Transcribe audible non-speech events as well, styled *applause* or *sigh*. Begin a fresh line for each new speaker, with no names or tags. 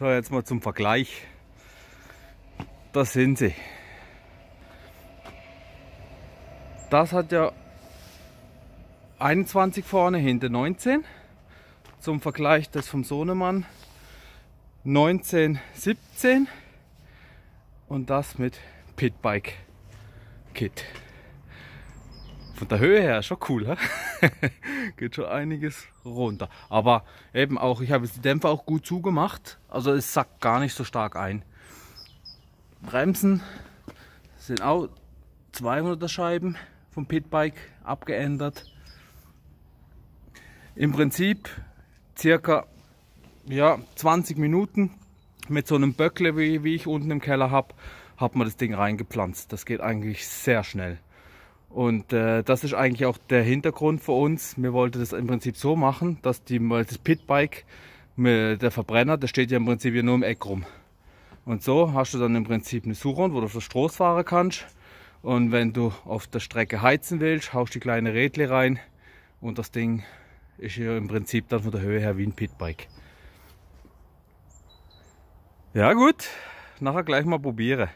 So, jetzt mal zum Vergleich. Da sind sie. Das hat ja 21 vorne, hinten 19. Zum Vergleich das vom Sohnemann 19, 17 und das mit Pitbike Kit von der Höhe her schon cool. He? *laughs* Geht schon einiges runter. Aber eben auch, ich habe die Dämpfer auch gut zugemacht. Also es sackt gar nicht so stark ein. Bremsen sind auch 200er Scheiben vom Pitbike abgeändert. Im Prinzip circa ja, 20 Minuten mit so einem Böckle, wie, wie ich unten im Keller habe, hat man das Ding reingepflanzt. Das geht eigentlich sehr schnell. Und äh, das ist eigentlich auch der Hintergrund für uns. Wir wollten das im Prinzip so machen, dass die, das Pitbike, mit der Verbrenner, der steht ja im Prinzip hier nur im Eck rum. Und so hast du dann im Prinzip eine Suchrund, wo du auf der Straße fahren kannst. Und wenn du auf der Strecke heizen willst, haust du die kleine Rädle rein und das Ding ist hier im Prinzip dann von der Höhe her wie ein Pitbike. Ja gut, nachher gleich mal probieren.